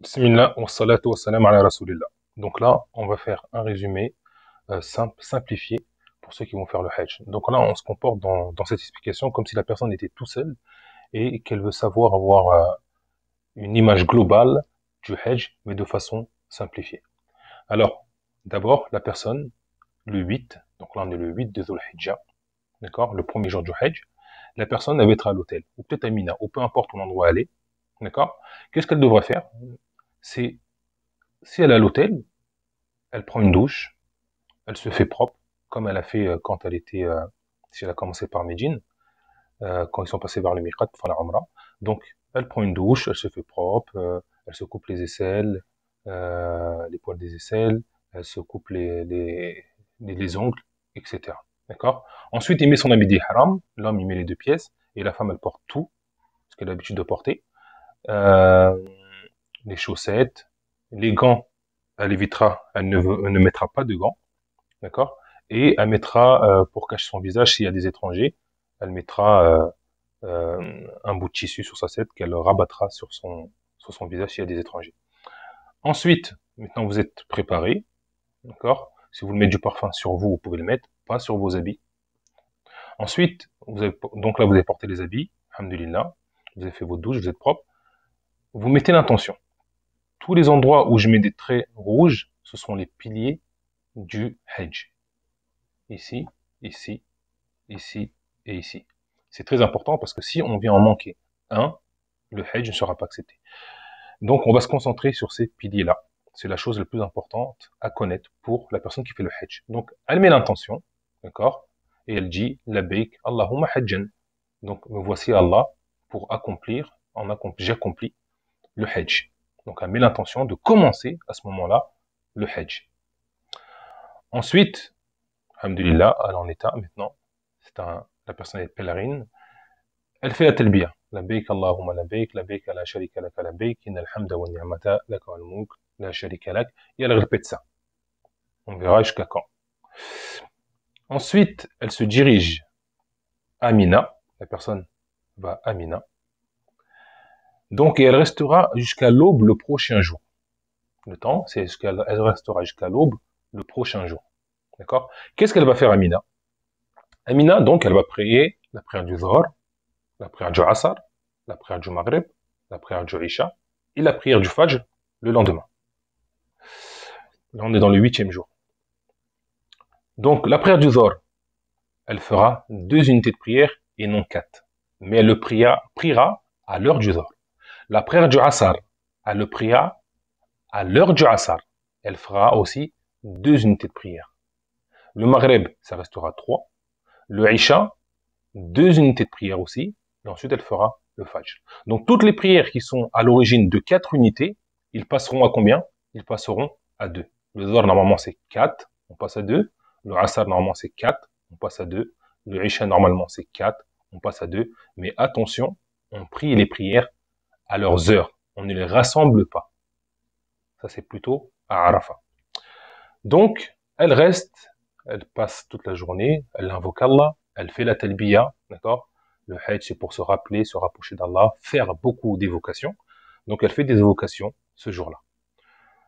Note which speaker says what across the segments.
Speaker 1: Donc là, on va faire un résumé euh, simple, simplifié pour ceux qui vont faire le Hajj. Donc là, on se comporte dans, cette explication comme si la personne était tout seule et qu'elle veut savoir avoir euh, une image globale du Hajj, mais de façon simplifiée. Alors, d'abord, la personne, le 8, donc là on est le 8 de Dhul d'accord, le premier jour du Hajj, la personne, elle va à l'hôtel, ou peut-être à Mina, ou peu importe où l'endroit elle est, d'accord Qu'est-ce qu'elle devrait faire c'est si elle est à l'hôtel, elle prend une douche, elle se fait propre, comme elle a fait euh, quand elle était, euh, si elle a commencé par Médine, euh, quand ils sont passés par le Miqat pour faire la Umrah. Donc, elle prend une douche, elle se fait propre, euh, elle se coupe les aisselles, les poils des aisselles, elle se coupe les, ongles, etc. D'accord Ensuite, il met son habit haram, l'homme il met les deux pièces, et la femme elle porte tout, ce qu'elle a l'habitude de porter. Euh, les chaussettes, les gants, elle évitera, elle ne, ne mettra pas de gants, d'accord Et elle mettra, euh, pour cacher son visage s'il y a des étrangers, elle mettra euh, euh, un bout de tissu sur sa tête qu'elle rabattra sur son, son visage s'il y a des étrangers. Ensuite, maintenant vous êtes préparé, d'accord Si vous mettez du parfum sur vous, vous pouvez le mettre, pas sur vos habits. Ensuite, vous donc là vous avez porté les habits, alhamdulillah, vous avez fait votre douche, vous êtes propre. Vous mettez l'intention tous les endroits où je mets des traits rouges, ce sont les piliers du Hajj. Ici, ici, ici et ici. C'est très important parce que si on vient en manquer un, le Hajj ne sera pas accepté. Donc on va se concentrer sur ces piliers-là. C'est la chose la plus importante à connaître pour la personne qui fait le Hajj. Donc elle met l'intention, d'accord Et elle dit, la baiq, Allahumma hajjan. Donc me voici Allah pour accomplir, en accompli, j'accomplis le Hajj. Donc elle met l'intention de commencer à ce moment-là le Hajj. Ensuite, Alhamdulillah, elle en état maintenant, c'est la personne est pèlerine, elle fait la la la la sharika laka, la شريك inna alhamda wa الحمد laka al-mouk, la sharika لك et elle répète ça on verra jusqu'à quand ensuite elle se dirige à Mina la personne va à Mina donc, elle restera jusqu'à l'aube le prochain jour. Le temps, c'est qu'elle restera jusqu'à l'aube le prochain jour. D'accord Qu'est-ce qu'elle va faire Amina Amina, donc, elle va prier la prière du zor, la prière du Asar, la prière du Maghreb, la prière du Isha et la prière du Fajr le lendemain. Là, on est dans le huitième jour. Donc, la prière du zor, elle fera deux unités de prière et non quatre. Mais elle le priera, priera à l'heure du zor. La prière du Asar, elle le pria à l'heure du Asar. Elle fera aussi deux unités de prière. Le Maghreb, ça restera trois. Le Isha, deux unités de prière aussi. Et ensuite, elle fera le Fajr. Donc, toutes les prières qui sont à l'origine de quatre unités, ils passeront à combien Ils passeront à deux. Le Zohar, normalement, c'est quatre. on passe à deux. Le Asar, normalement, c'est quatre. on passe à deux. Le Isha, normalement, c'est quatre. on passe à deux. Mais attention, on prie les prières à leurs heures. On ne les rassemble pas. Ça, c'est plutôt à Arafat. Donc, elle reste, elle passe toute la journée, elle invoque Allah, elle fait la talbiya, d'accord Le hajj, c'est pour se rappeler, se rapprocher d'Allah, faire beaucoup d'évocations. Donc, elle fait des évocations ce jour-là.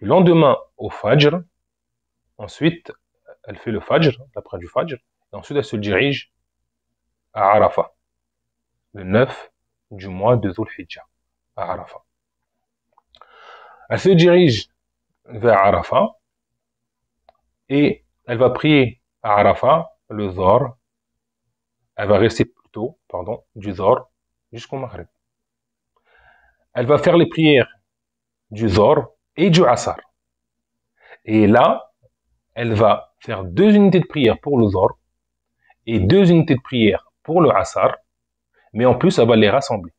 Speaker 1: Le lendemain, au fajr, ensuite, elle fait le fajr, l'après du fajr, et ensuite, elle se dirige à Arafat, le 9 du mois de Zulhijjah à Elle se dirige vers Arafat et elle va prier à Arafat le Zor. Elle va rester plutôt, pardon, du Zor jusqu'au Maghreb. Elle va faire les prières du Zor et du Asar. Et là, elle va faire deux unités de prière pour le Zor et deux unités de prière pour le Asar. Mais en plus, elle va les rassembler.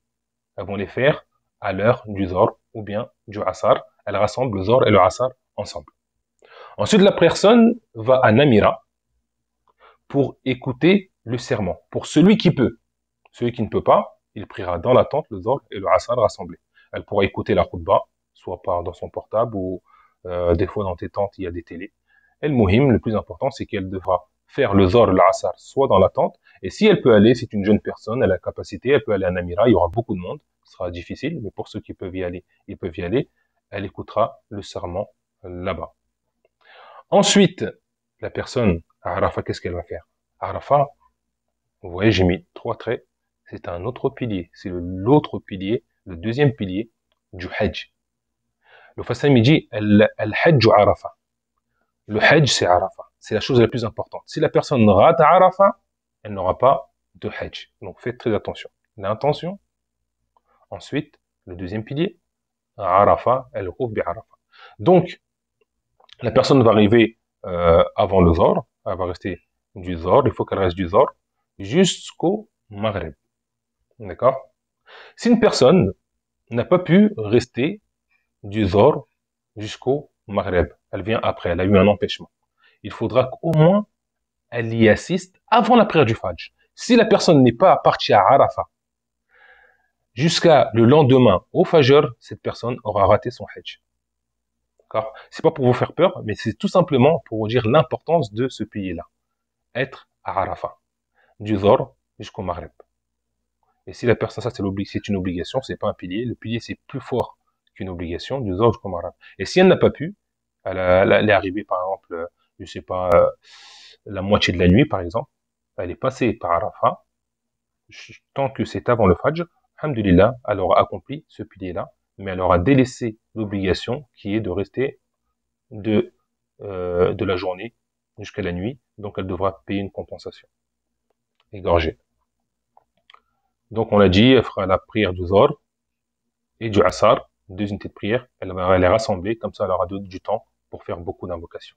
Speaker 1: Elles vont les faire à l'heure du Zor ou bien du Asar. Elle rassemble le Zor et le Asar ensemble. Ensuite, la personne va à Namira pour écouter le serment. Pour celui qui peut. Celui qui ne peut pas, il priera dans la tente le Zor et le Asar rassemblés. Elle pourra écouter la bas soit par dans son portable ou euh, des fois dans tes tentes, il y a des télés. Elle le le plus important, c'est qu'elle devra faire le Zor et le Asar soit dans la tente, et si elle peut aller, c'est une jeune personne, elle a la capacité, elle peut aller à Namira, il y aura beaucoup de monde, ce sera difficile, mais pour ceux qui peuvent y aller, ils peuvent y aller. Elle écoutera le serment euh, là-bas. Ensuite, la personne, à qu'est-ce qu'elle va faire Arafat, vous voyez, j'ai mis trois traits. C'est un autre pilier. C'est l'autre pilier, le deuxième pilier du Hajj. Le Fassam, dit, Al-Hajj Arafat. Le Hajj, c'est Arafat. C'est la chose la plus importante. Si la personne rate Arafat, elle n'aura pas de Hajj. Donc faites très attention. L'intention, Ensuite, le deuxième pilier, Arafat, elle recouvre Arafat. Donc, la personne va arriver euh, avant le Zor, elle va rester du Zor, il faut qu'elle reste du Zor, jusqu'au Maghreb. D'accord Si une personne n'a pas pu rester du Zor jusqu'au Maghreb, elle vient après, elle a eu un empêchement. Il faudra qu'au moins elle y assiste avant la prière du Fajr. Si la personne n'est pas partie à Arafat jusqu'à le lendemain au Fajr, cette personne aura raté son Hajj. D'accord C'est pas pour vous faire peur, mais c'est tout simplement pour vous dire l'importance de ce pilier là Être à Arafat, du Zor jusqu'au Maghreb. Et si la personne, ça c'est une obligation, c'est pas un pilier, le pilier c'est plus fort qu'une obligation, du Zor jusqu'au Maghreb. Et si elle n'a pas pu, elle, est arrivée par exemple, je sais pas, euh, la moitié de la nuit par exemple, elle est passée par Arafat, tant que c'est avant le Fajr, Alhamdulillah, elle aura accompli ce pilier-là, mais elle aura délaissé l'obligation qui est de rester de, euh, de la journée jusqu'à la nuit, donc elle devra payer une compensation. Égorger Donc on l'a dit, elle fera la prière du Zor et du Asar, deux unités de prière, elle va les rassembler, comme ça elle aura du temps pour faire beaucoup d'invocations.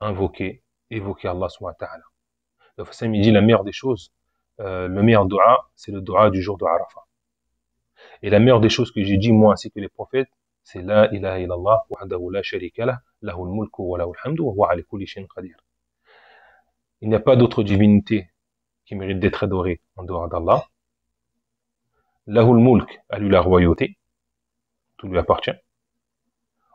Speaker 1: Invoquer, évoquer Allah subhanahu wa ta'ala. Le midi, la meilleure des choses, euh, le meilleur dua, c'est le dua du jour de Arafat. Et la meilleure des choses que j'ai dit, moi ainsi que les prophètes, c'est La ilaha illallah, wahdahu la sharika lah, lahul mulku wa lahul hamdu, wa huwa ala kulli shayin qadir. Il n'y a pas d'autre divinité qui mérite d'être adorée en dehors d'Allah. Lahul mulk, à lui la royauté, tout lui appartient.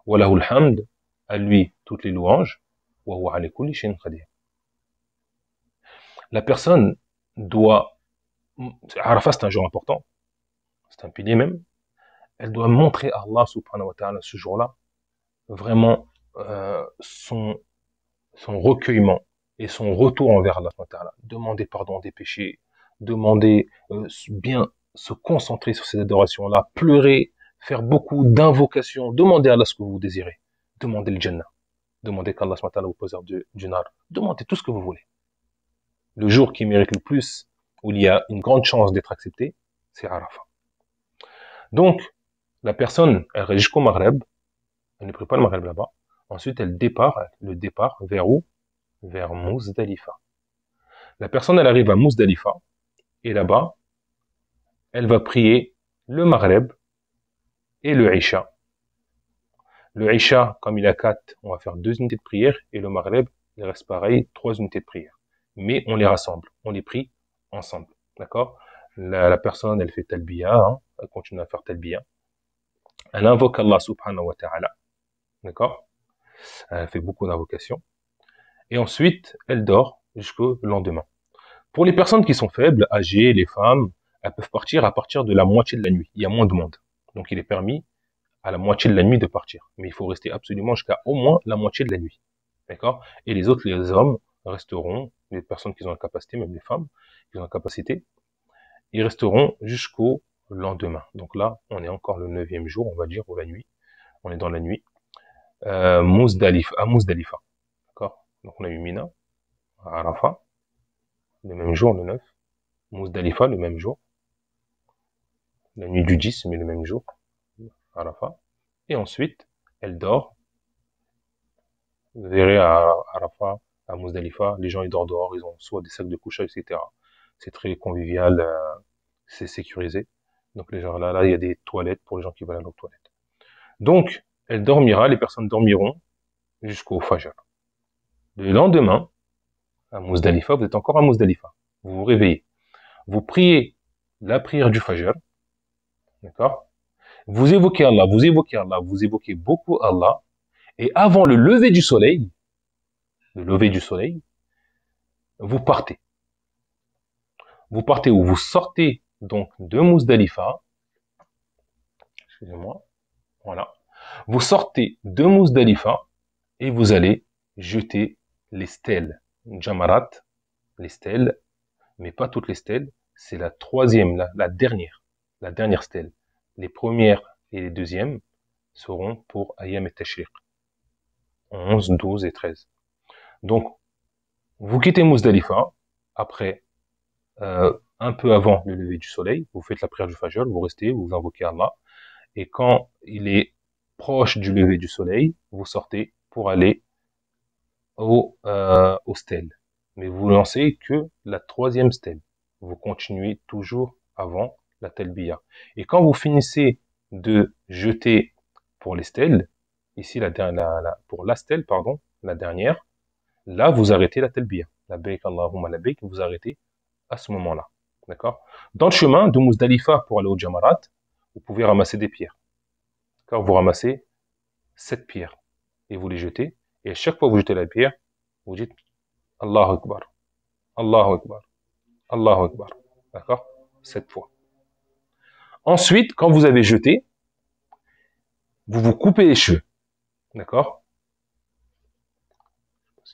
Speaker 1: Wa lahul hamd, à lui toutes les louanges, wa huwa ala kulli shayin qadir. La personne doit. Arafat, c'est un jour important. C'est un pilier même. Elle doit montrer à Allah subhanahu wa ta'ala ce jour-là vraiment euh, son, son recueillement et son retour envers Allah subhanahu Demander pardon des péchés, demander euh, bien se concentrer sur ces adorations-là, pleurer, faire beaucoup d'invocations, demander à Allah ce que vous désirez. demander le Jannah. demander qu'Allah subhanahu wa ta'ala vous du, du nar. Demandez tout ce que vous voulez le jour qui mérite le plus, où il y a une grande chance d'être accepté, c'est Arafat. Donc, la personne, elle reste jusqu'au Maghreb, elle ne prie pas le Maghreb là-bas, ensuite elle départ, le départ vers où Vers d'Alifa. La personne, elle arrive à d'Alifa, et là-bas, elle va prier le Maghreb et le Isha. Le Isha, comme il a quatre, on va faire deux unités de prière, et le Maghreb, il reste pareil, trois unités de prière mais on les rassemble, on les prie ensemble. D'accord la, personne, elle fait talbiya, hein, elle continue à faire talbiya. Elle invoque Allah subhanahu wa ta'ala. D'accord Elle fait beaucoup d'invocations. Et ensuite, elle dort jusqu'au lendemain. Pour les personnes qui sont faibles, âgées, les femmes, elles peuvent partir à partir de la moitié de la nuit. Il y a moins de monde. Donc il est permis à la moitié de la nuit de partir. Mais il faut rester absolument jusqu'à au moins la moitié de la nuit. D'accord Et les autres, les hommes, resteront, les personnes qui ont la capacité, même les femmes qui ont la capacité, ils resteront jusqu'au lendemain. Donc là, on est encore le neuvième jour, on va dire, ou la nuit. On est dans la nuit. Euh, d'Alifa. Mousdalifa. D'accord Donc on a eu Mina, Arafa, le même jour, le 9. Mousdalifa, le même jour. La nuit du 10, mais le même jour, Arafa. Et ensuite, elle dort. Vous verrez à Arafat, à Mousdalifa, les gens ils dorment dehors, ils ont soit des sacs de couchage, etc. C'est très convivial, euh, c'est sécurisé. Donc les gens là, là, il y a des toilettes pour les gens qui veulent aller aux toilettes. Donc, elle dormira, les personnes dormiront jusqu'au Fajr. Le lendemain, à Muzdalifa, vous êtes encore à Muzdalifa, Vous vous réveillez. Vous priez la prière du Fajr. D'accord Vous évoquez Allah, vous évoquez Allah, vous évoquez beaucoup Allah. Et avant le lever du soleil, le lever du soleil, vous partez. Vous partez ou vous sortez donc de d'alifa Excusez-moi. Voilà. Vous sortez de d'alifa et vous allez jeter les stèles. Jamarat, les stèles, mais pas toutes les stèles. C'est la troisième, la, la dernière, la dernière stèle. Les premières et les deuxièmes seront pour Ayam et Tashir. 11, 12 et 13. Donc, vous quittez Mousdalifa après, euh, un peu avant le lever du soleil, vous faites la prière du Fajr, vous restez, vous invoquez Allah, et quand il est proche du lever du soleil, vous sortez pour aller au, euh, stèle. Mais vous lancez que la troisième stèle. Vous continuez toujours avant la Telbiya. Et quand vous finissez de jeter pour les stèles, ici la, pour la stèle, pardon, la dernière, Là, vous arrêtez la telbiya. La baik Allahumma la vous arrêtez à ce moment-là. D'accord Dans le chemin de Muzdalifa pour aller au Jamarat, vous pouvez ramasser des pierres. D'accord Vous ramassez sept pierres et vous les jetez. Et à chaque fois que vous jetez la pierre, vous dites Allah Akbar, Allah Akbar, Allahu Akbar. D'accord Sept fois. Ensuite, quand vous avez jeté, vous vous coupez les cheveux. D'accord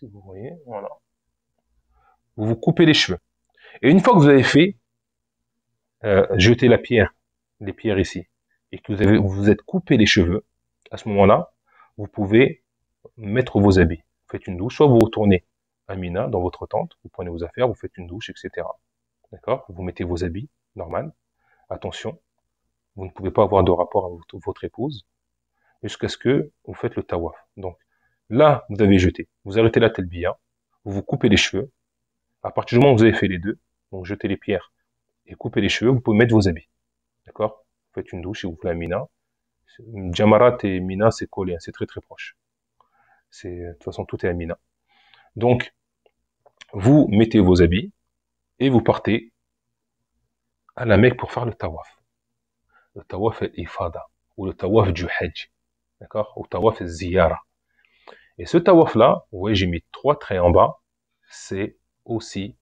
Speaker 1: vous voyez, Vous vous coupez les cheveux. Et une fois que vous avez fait, euh, jeter la pierre, les pierres ici, et que vous vous êtes coupé les cheveux, à ce moment-là, vous pouvez mettre vos habits. Vous faites une douche, soit vous retournez à Mina, dans votre tente, vous prenez vos affaires, vous faites une douche, etc. D'accord Vous mettez vos habits, normal. Attention, vous ne pouvez pas avoir de rapport avec votre épouse jusqu'à ce que vous faites le tawaf. Donc, Là, vous avez jeté. Vous arrêtez la telbiya, vous vous coupez les cheveux. À partir du moment où vous avez fait les deux, donc jetez les pierres et coupez les cheveux, vous pouvez mettre vos habits. D'accord Vous faites une douche et vous faites la mina. Jamarat et mina, c'est collé, hein, c'est très très proche. C'est, de toute façon, tout est à mina. Donc, vous mettez vos habits et vous partez à la Mecque pour faire le tawaf. Le tawaf al-ifada ou le tawaf du hajj. D'accord Ou tawaf al-ziyara. Et ce tawaf là, vous voyez, j'ai mis trois traits en bas, c'est aussi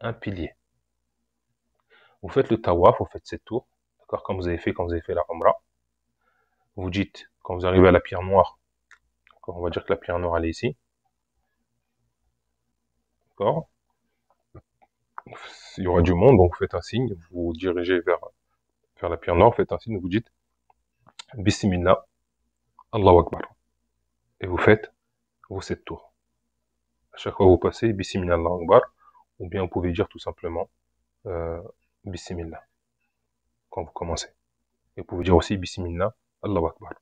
Speaker 1: un pilier. Vous faites le tawaf, vous faites cette tour, d'accord, comme vous avez fait quand vous avez fait la rambra. Vous dites, quand vous arrivez à la pierre noire, on va dire que la pierre noire elle est ici, d'accord, il y aura du monde, donc vous faites un signe, vous vous dirigez vers, vers la pierre noire, vous faites un signe, vous dites Bismillah, Allahu Akbar. Et vous faites vous sept tours. À chaque fois que vous passez, Bismillah Akbar, ou bien vous pouvez dire tout simplement euh, quand vous commencez. Et vous pouvez dire aussi Bismillah Allahu Akbar.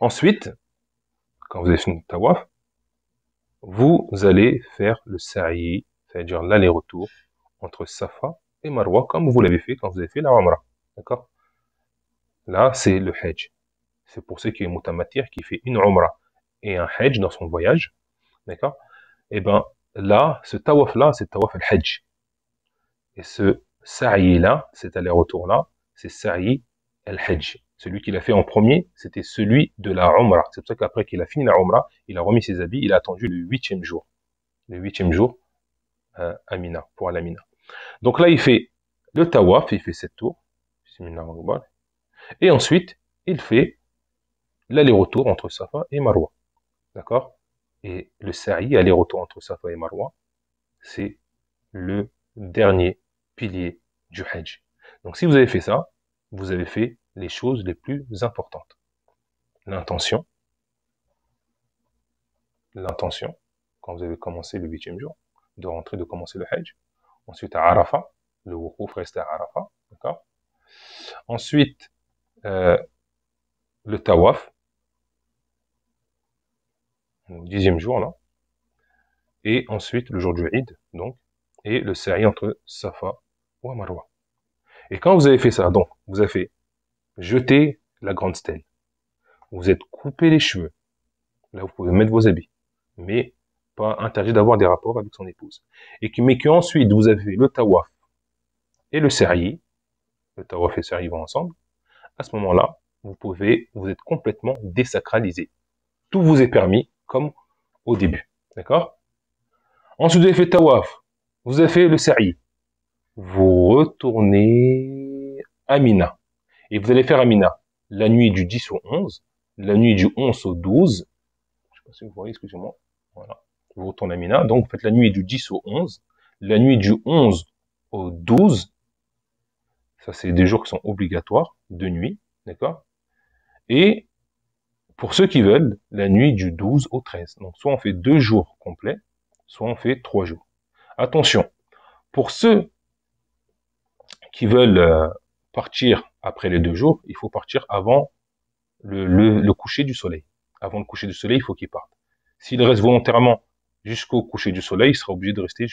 Speaker 1: Ensuite, quand vous avez fini le tawaf, vous allez faire le sa'i, c'est-à-dire l'aller-retour entre Safa et Marwa, comme vous l'avez fait quand vous avez fait la omra D'accord Là, c'est le Hajj. C'est pour ceux qui est matière qui fait une omra et un hedge dans son voyage, d'accord Et eh ben là, ce tawaf-là, c'est tawaf al hedge Et ce sa'i-là, cet aller-retour-là, c'est sa'i al hedge Celui qu'il a fait en premier, c'était celui de la Umrah. C'est pour ça qu'après qu'il a fini la Umrah, il a remis ses habits, il a attendu le huitième jour. Le huitième jour, euh, à pour la Mina. Donc là, il fait le tawaf, il fait sept tours. Et ensuite, il fait l'aller-retour entre Safa et Marwa. D'accord Et le sa'i, aller-retour entre Safa et Marwa, c'est le dernier pilier du Hajj. Donc si vous avez fait ça, vous avez fait les choses les plus importantes. L'intention. L'intention, quand vous avez commencé le huitième jour, de rentrer, de commencer le Hajj. Ensuite, à Arafat, le Wukuf reste à Arafat. D'accord Ensuite, euh, le Tawaf, 10 dixième jour, là. Et ensuite, le jour du Eid, donc, et le série entre Safa ou amarwa Et quand vous avez fait ça, donc, vous avez fait la grande stèle. Vous êtes coupé les cheveux. Là, vous pouvez mettre vos habits. Mais pas interdit d'avoir des rapports avec son épouse. Et que, mais qu'ensuite, vous avez le tawaf et le série Le tawaf et le vont ensemble. À ce moment-là, vous pouvez, vous êtes complètement désacralisé. Tout vous est permis, comme au début. D'accord Ensuite, vous avez fait tawaf, vous avez fait le sa'i. Vous retournez à Mina. Et vous allez faire à Mina la nuit du 10 au 11, la nuit du 11 au 12. Je ne sais pas si vous voyez, excusez-moi. Voilà. Vous retournez à Mina. Donc, vous faites la nuit du 10 au 11, la nuit du 11 au 12. Ça, c'est des jours qui sont obligatoires, de nuit. D'accord Et pour ceux qui veulent, la nuit du 12 au 13. Donc soit on fait deux jours complets, soit on fait trois jours. Attention, pour ceux qui veulent euh, partir après les deux jours, il faut partir avant le, coucher du soleil. Avant le coucher du soleil, il faut qu'ils partent. S'ils restent volontairement jusqu'au coucher du soleil, ils seront obligés de rester